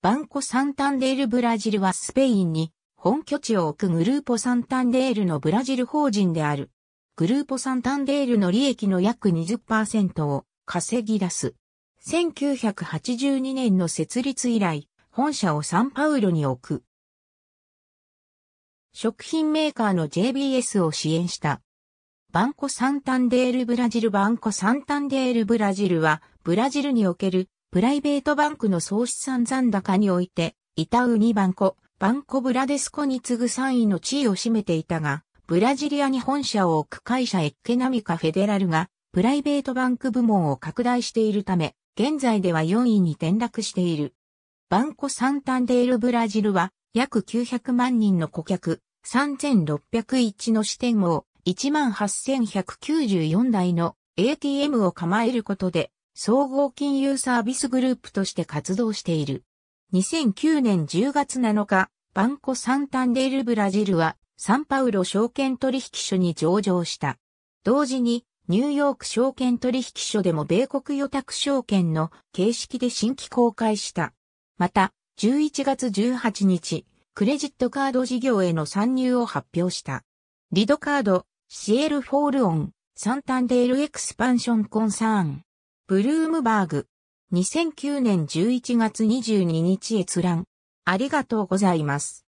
バンコ・サンタンデール・ブラジルはスペインに本拠地を置くグルーポ・サンタンデールのブラジル法人である。グルーポ・サンタンデールの利益の約20%を稼ぎ出す。1982年の設立以来、本社をサンパウロに置く。食品メーカーの JBS を支援した。バンコ・サンタンデール・ブラジルバンコ・サンタンデール・ブラジルは、ブラジルにおけるプライベートバンクの総資産残高において、イタウニバンコ、バンコブラデスコに次ぐ3位の地位を占めていたが、ブラジリアに本社を置く会社エッケナミカフェデラルが、プライベートバンク部門を拡大しているため、現在では4位に転落している。バンコサンタンデールブラジルは、約900万人の顧客、3601の支店を、18194台の ATM を構えることで、総合金融サービスグループとして活動している。2009年10月7日、バンコ・サンタンデール・ブラジルはサンパウロ証券取引所に上場した。同時に、ニューヨーク証券取引所でも米国予託証券の形式で新規公開した。また、11月18日、クレジットカード事業への参入を発表した。リドカード、シエルフォールオン、サンタンデールエクスパンションコンサーン。ブルームバーグ。2009年11月22日閲覧。ありがとうございます。